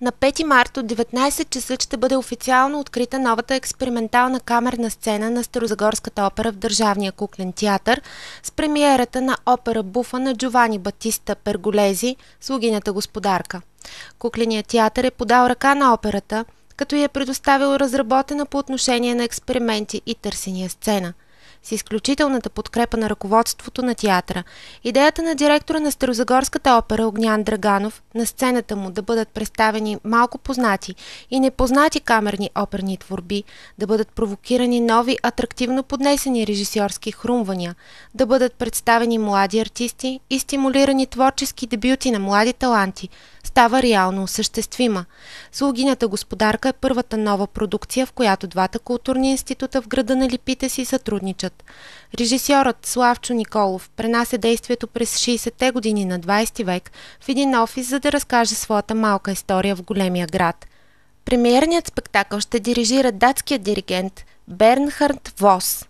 На 5 март от 19 часа ще бъде официално открита новата експериментална камерна сцена на Старозагорската опера в Държавния куклен театър с премиерата на опера Буфа на Джовани Батиста Перголези, слугинята господарка. Кукленият театър е подал ръка на операта, като я е предоставил разработена по отношение на експерименти и търсения сцена – с изключителната подкрепа на ръководството на театъра. Идеята на директора на Старозагорската опера Огнян Драганов на сцената му да бъдат представени малко познати и непознати камерни оперни творби, да бъдат провокирани нови атрактивно поднесени режисьорски хрумвания, да бъдат представени млади артисти и стимулирани творчески дебюти на млади таланти, става реално осъществима. Слугинята господарка е първата нова продукция, в която двата културни института в града на Липите си сътрудничат Парижът. Режисьорът Славчо Николов пренася действието през 60-те години на 20 век в един офис, за да разкаже своята малка история в големия град. Премиерният спектакъл ще дирижира датският диригент Бернхард Вос –